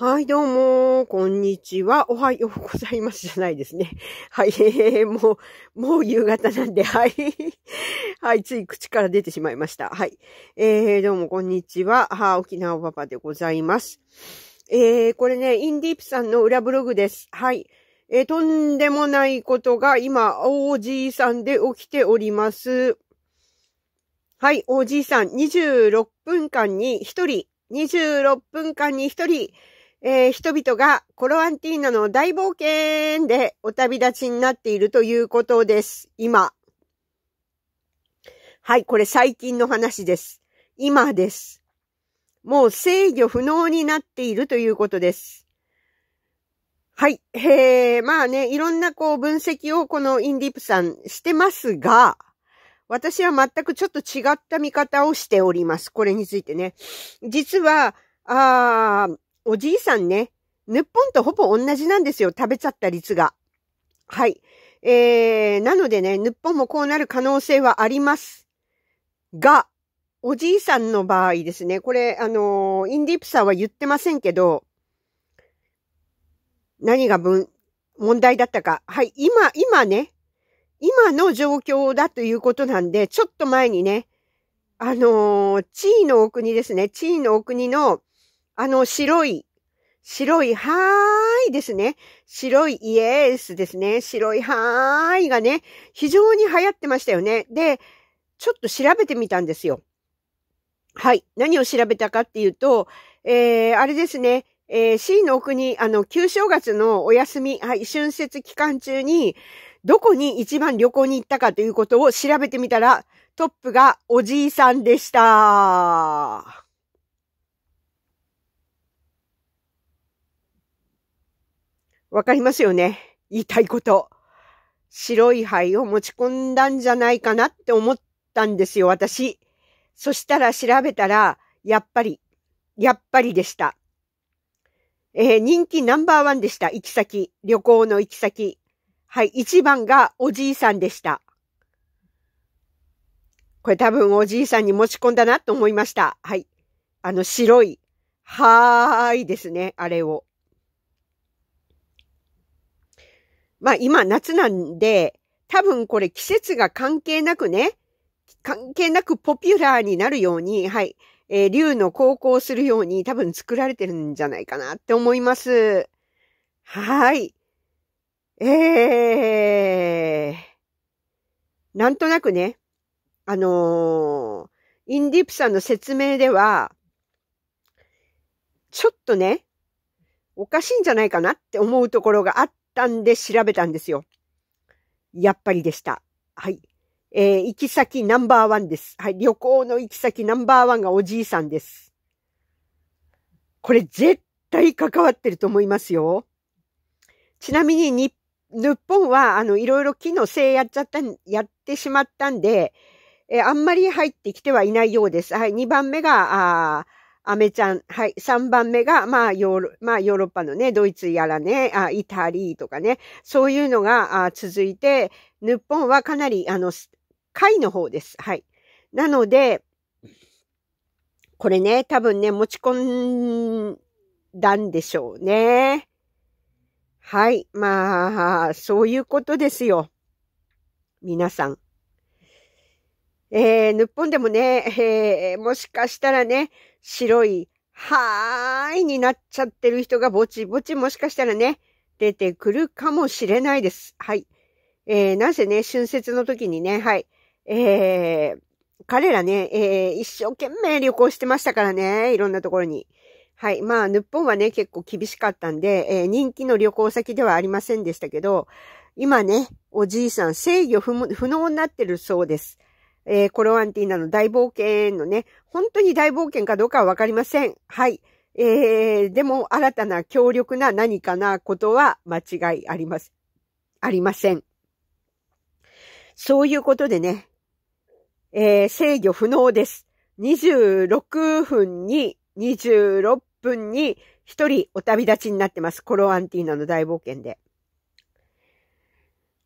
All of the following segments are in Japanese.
はい、どうも、こんにちは。おはようございますじゃないですね。はい、えー、もう、もう夕方なんで、はい。はい、つい口から出てしまいました。はい。えー、どうも、こんにちは。は沖縄パパでございます。えー、これね、インディープさんの裏ブログです。はい。えー、とんでもないことが今、おじいさんで起きております。はい、おじいさん、26分間に1人、26分間に1人、えー、人々がコロアンティーナの大冒険でお旅立ちになっているということです。今。はい、これ最近の話です。今です。もう制御不能になっているということです。はい。えー、まあね、いろんなこう分析をこのインディープさんしてますが、私は全くちょっと違った見方をしております。これについてね。実は、あー、おじいさんね、ぬっぽんとほぼ同じなんですよ。食べちゃった率が。はい。えー、なのでね、ぬっぽんもこうなる可能性はあります。が、おじいさんの場合ですね、これ、あのー、インディープさんは言ってませんけど、何が分、問題だったか。はい、今、今ね、今の状況だということなんで、ちょっと前にね、あのー、地位のお国ですね、地位のお国のあの、白い、白い、はーいですね。白いイエースですね。白いはーいがね、非常に流行ってましたよね。で、ちょっと調べてみたんですよ。はい。何を調べたかっていうと、えー、あれですね。えー、C の奥に、あの、旧正月のお休み、はい、春節期間中に、どこに一番旅行に行ったかということを調べてみたら、トップがおじいさんでした。わかりますよね。言いたいこと。白い灰を持ち込んだんじゃないかなって思ったんですよ、私。そしたら調べたら、やっぱり、やっぱりでした。えー、人気ナンバーワンでした。行き先。旅行の行き先。はい。一番がおじいさんでした。これ多分おじいさんに持ち込んだなと思いました。はい。あの白い、はーいですね。あれを。まあ今夏なんで、多分これ季節が関係なくね、関係なくポピュラーになるように、はい、えー、竜の高校するように多分作られてるんじゃないかなって思います。はい。えー、なんとなくね、あのー、インディープさんの説明では、ちょっとね、おかしいんじゃないかなって思うところがあったんで調べたんですよ。やっぱりでした。はい。えー、行き先ナンバーワンです。はい。旅行の行き先ナンバーワンがおじいさんです。これ絶対関わってると思いますよ。ちなみに日本は、あの、いろいろ木のせやっちゃった、やってしまったんで、えー、あんまり入ってきてはいないようです。はい。2番目が、あアメちゃん。はい。3番目が、まあ、ヨーロ、まあ、ヨーロッパのね、ドイツやらね、あイタリーとかね、そういうのがあ続いて、日本はかなり、あの、海の方です。はい。なので、これね、多分ね、持ち込んだんでしょうね。はい。まあ、そういうことですよ。皆さん。えー、日本でもね、えー、もしかしたらね、白い、はーいになっちゃってる人がぼちぼちもしかしたらね、出てくるかもしれないです。はい。えー、なぜね、春節の時にね、はい。えー、彼らね、えー、一生懸命旅行してましたからね、いろんなところに。はい。まあ、日本はね、結構厳しかったんで、えー、人気の旅行先ではありませんでしたけど、今ね、おじいさん制御不能になってるそうです。えー、コロアンティーナの大冒険のね、本当に大冒険かどうかはわかりません。はい。えー、でも新たな強力な何かなことは間違いあります。ありません。そういうことでね、えー、制御不能です。26分に、26分に一人お旅立ちになってます。コロアンティーナの大冒険で。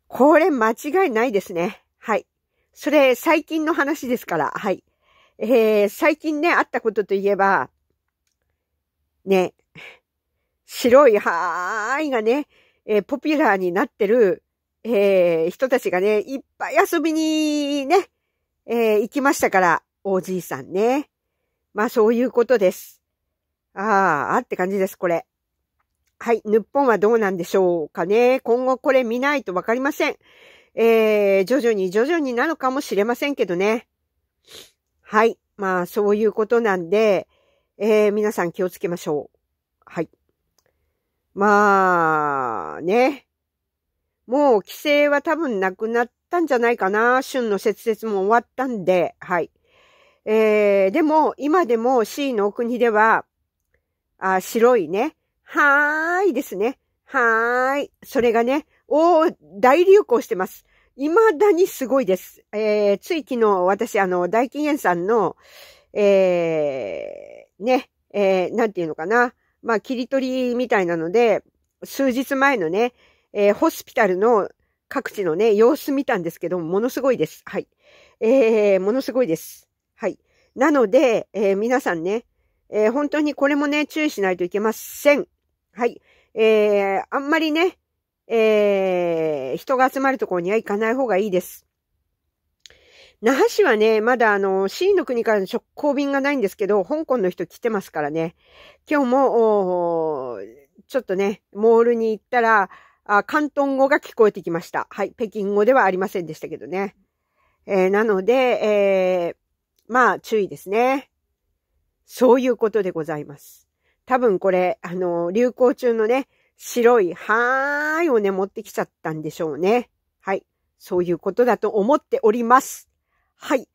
これ間違いないですね。はい。それ、最近の話ですから、はい。えー、最近ね、あったことといえば、ね、白いはーいがね、えー、ポピュラーになってる、えー、人たちがね、いっぱい遊びにね、えー、行きましたから、おじいさんね。まあそういうことです。ああ、あって感じです、これ。はい、日本はどうなんでしょうかね。今後これ見ないとわかりません。えー、徐々に徐々になるかもしれませんけどね。はい。まあ、そういうことなんで、えー、皆さん気をつけましょう。はい。まあ、ね。もう規制は多分なくなったんじゃないかな。旬の節節も終わったんで、はい。えー、でも、今でも C のお国では、あ白いね、はーいですね。はーい。それがね、お大流行してます。未だにすごいです。えー、つい昨日、私、あの、大金園さんの、えー、ね、えー、なんていうのかな。まあ、切り取りみたいなので、数日前のね、えー、ホスピタルの各地のね、様子見たんですけども、ものすごいです。はい。えー、ものすごいです。はい。なので、えー、皆さんね、えー、本当にこれもね、注意しないといけません。はい。えー、あんまりね、えー、人が集まるところには行かない方がいいです。那覇市はね、まだあの、C の国からの直行便がないんですけど、香港の人来てますからね。今日も、ちょっとね、モールに行ったら、あ関東語が聞こえてきました。はい。北京語ではありませんでしたけどね。えー、なので、えー、まあ、注意ですね。そういうことでございます。多分これ、あの、流行中のね、白いはーいをね、持ってきちゃったんでしょうね。はい。そういうことだと思っております。はい。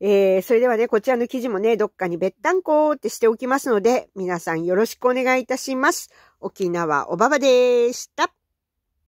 えー、それではね、こちらの記事もね、どっかにべったんこーってしておきますので、皆さんよろしくお願いいたします。沖縄おばばでした。